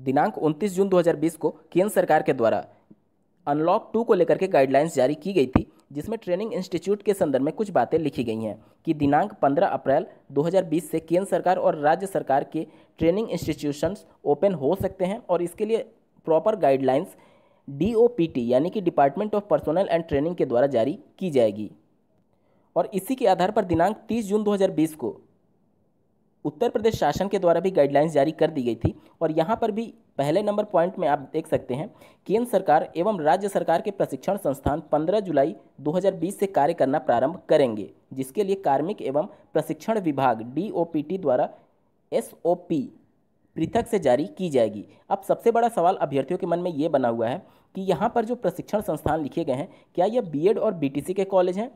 दिनांक 29 जून 2020 को केंद्र सरकार के द्वारा अनलॉक टू को लेकर के गाइडलाइंस जारी की गई थी जिसमें ट्रेनिंग इंस्टीट्यूट के संदर्भ में कुछ बातें लिखी गई हैं कि दिनांक 15 अप्रैल 2020 से केंद्र सरकार और राज्य सरकार के ट्रेनिंग इंस्टीट्यूशंस ओपन हो सकते हैं और इसके लिए प्रॉपर गाइडलाइंस डी यानी कि department of personnel and training के द्वारा जारी की जाएगी और इसी के आधार पर दिनांक 30 जून 2020 को उत्तर प्रदेश शासन के द्वारा भी गाइडलाइंस जारी कर दी गई थी और यहाँ पर भी पहले नंबर पॉइंट में आप देख सकते हैं केंद्र सरकार एवं राज्य सरकार के प्रशिक्षण संस्थान 15 जुलाई 2020 से कार्य करना प्रारंभ करेंगे जिसके लिए कार्मिक एवं प्रशिक्षण विभाग डी द्वारा एस पृथक से जारी की जाएगी अब सबसे बड़ा सवाल अभ्यर्थियों के मन में ये बना हुआ है कि यहाँ पर जो प्रशिक्षण संस्थान लिखे गए हैं क्या यह बीएड और बीटीसी के कॉलेज हैं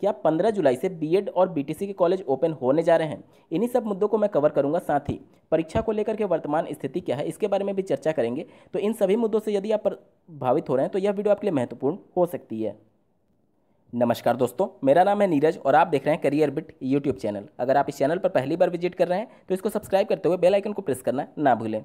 कि आप 15 जुलाई से बीएड और बीटीसी के कॉलेज ओपन होने जा रहे हैं इन्हीं सब मुद्दों को मैं कवर करूंगा साथ ही परीक्षा को लेकर के वर्तमान स्थिति क्या है इसके बारे में भी चर्चा करेंगे तो इन सभी मुद्दों से यदि आप प्रभावित हो रहे हैं तो यह वीडियो आपके लिए महत्वपूर्ण हो सकती है नमस्कार दोस्तों मेरा नाम है नीरज और आप देख रहे हैं करियर बिट यूट्यूब चैनल अगर आप इस चैनल पर पहली बार विजिट कर रहे हैं तो इसको सब्सक्राइब करते हुए बेल आइकन को प्रेस करना ना भूलें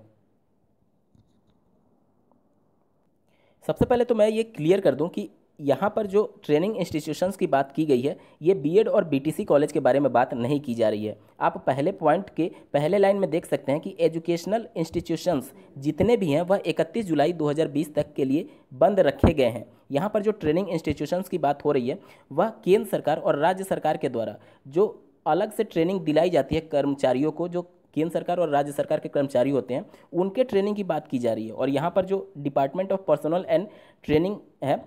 सबसे पहले तो मैं ये क्लियर कर दूं कि यहाँ पर जो ट्रेनिंग इंस्टीट्यूशंस की बात की गई है ये बीएड और बीटीसी कॉलेज के बारे में बात नहीं की जा रही है आप पहले पॉइंट के पहले लाइन में देख सकते हैं कि एजुकेशनल इंस्टीट्यूशंस जितने भी हैं वह 31 जुलाई 2020 तक के लिए बंद रखे गए हैं यहाँ पर जो ट्रेनिंग इंस्टीट्यूशंस की बात हो रही है वह केंद्र सरकार और राज्य सरकार के द्वारा जो अलग से ट्रेनिंग दिलाई जाती है कर्मचारियों को जो केंद्र सरकार और राज्य सरकार के कर्मचारी होते हैं उनके ट्रेनिंग की बात की जा रही है और यहाँ पर जो department of personnel and training है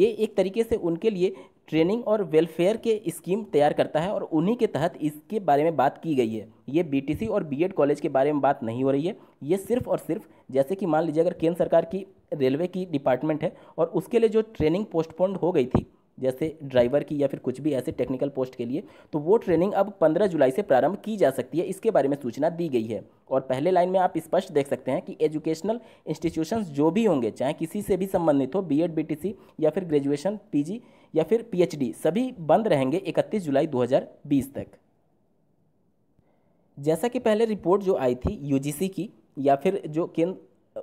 ये एक तरीके से उनके लिए ट्रेनिंग और वेलफेयर के स्कीम तैयार करता है और उन्हीं के तहत इसके बारे में बात की गई है ये बीटीसी और बीएड कॉलेज के बारे में बात नहीं हो रही है ये सिर्फ और सिर्फ जैसे कि मान लीजिए अगर केंद्र सरकार की रेलवे की डिपार्टमेंट है और उसके लिए जो ट्रेनिंग पोस्टपोन्ड हो गई थी जैसे ड्राइवर की या फिर कुछ भी ऐसे टेक्निकल पोस्ट के लिए तो वो ट्रेनिंग अब 15 जुलाई से प्रारंभ की जा सकती है इसके बारे में सूचना दी गई है और पहले लाइन में आप स्पष्ट देख सकते हैं कि एजुकेशनल इंस्टीट्यूशंस जो भी होंगे चाहे किसी से भी संबंधित हो बीएड बीटीसी या फिर ग्रेजुएशन पी या फिर पी सभी बंद रहेंगे इकतीस जुलाई दो तक जैसा कि पहले रिपोर्ट जो आई थी यू की या फिर जो केंद्र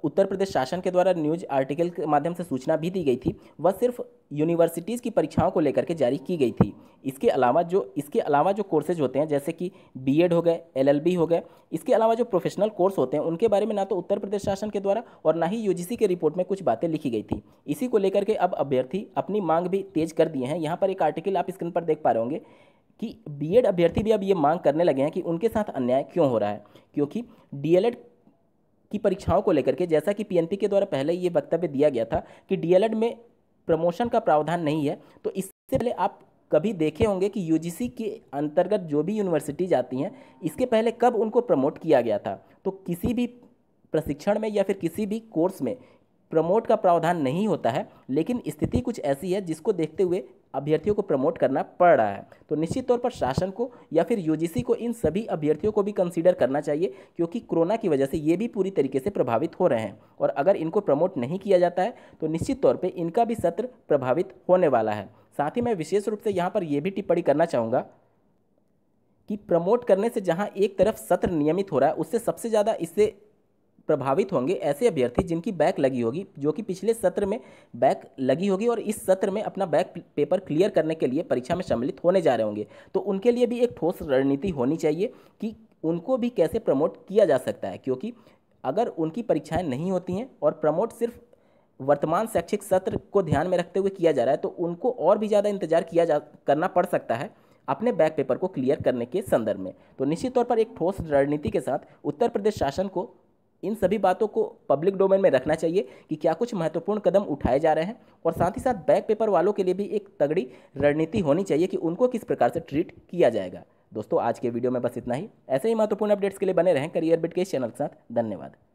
उत्तर प्रदेश शासन के द्वारा न्यूज आर्टिकल के माध्यम से सूचना भी दी गई थी वह सिर्फ यूनिवर्सिटीज़ की परीक्षाओं को लेकर के जारी की गई थी इसके अलावा जो इसके अलावा जो कोर्सेज होते हैं जैसे कि बीएड हो गए एलएलबी हो गए इसके अलावा जो प्रोफेशनल कोर्स होते हैं उनके बारे में ना तो उत्तर प्रदेश शासन के द्वारा और ना ही यू के रिपोर्ट में कुछ बातें लिखी गई थी इसी को लेकर के अब अभ्यर्थी अपनी मांग भी तेज कर दिए हैं यहाँ पर एक आर्टिकल आप स्क्रीन पर देख पा रहे होंगे कि बीएड अभ्यर्थी भी अब ये मांग करने लगे हैं कि उनके साथ अन्याय क्यों हो रहा है क्योंकि डीएलएड की परीक्षाओं को लेकर के जैसा कि पीएनपी के द्वारा पहले ये वक्तव्य दिया गया था कि डीएलएड में प्रमोशन का प्रावधान नहीं है तो इससे पहले आप कभी देखे होंगे कि यूजीसी के अंतर्गत जो भी यूनिवर्सिटी जाती हैं इसके पहले कब उनको प्रमोट किया गया था तो किसी भी प्रशिक्षण में या फिर किसी भी कोर्स में प्रमोट का प्रावधान नहीं होता है लेकिन स्थिति कुछ ऐसी है जिसको देखते हुए अभ्यर्थियों को प्रमोट करना पड़ रहा है तो निश्चित तौर पर शासन को या फिर यूजीसी को इन सभी अभ्यर्थियों को भी कंसीडर करना चाहिए क्योंकि कोरोना की वजह से ये भी पूरी तरीके से प्रभावित हो रहे हैं और अगर इनको प्रमोट नहीं किया जाता है तो निश्चित तौर पर इनका भी सत्र प्रभावित होने वाला है साथ ही मैं विशेष रूप से यहाँ पर यह भी टिप्पणी करना चाहूँगा कि प्रमोट करने से जहाँ एक तरफ सत्र नियमित हो रहा है उससे सबसे ज़्यादा इससे प्रभावित होंगे ऐसे अभ्यर्थी जिनकी बैक लगी होगी जो कि पिछले सत्र में बैक लगी होगी और इस सत्र में अपना बैक पेपर क्लियर करने के लिए परीक्षा में सम्मिलित होने जा रहे होंगे तो उनके लिए भी एक ठोस रणनीति होनी चाहिए कि उनको भी कैसे प्रमोट किया जा सकता है क्योंकि अगर उनकी परीक्षाएं नहीं होती हैं और प्रमोट सिर्फ वर्तमान शैक्षिक सत्र को ध्यान में रखते हुए किया जा रहा है तो उनको और भी ज़्यादा इंतजार किया जा करना पड़ सकता है अपने बैक पेपर को क्लियर करने के संदर्भ में तो निश्चित तौर पर एक ठोस रणनीति के साथ उत्तर प्रदेश शासन को इन सभी बातों को पब्लिक डोमेन में रखना चाहिए कि क्या कुछ महत्वपूर्ण कदम उठाए जा रहे हैं और साथ ही साथ बैक पेपर वालों के लिए भी एक तगड़ी रणनीति होनी चाहिए कि उनको किस प्रकार से ट्रीट किया जाएगा दोस्तों आज के वीडियो में बस इतना ही ऐसे ही महत्वपूर्ण अपडेट्स के लिए बने रहें करियर बिट के चैनल के साथ धन्यवाद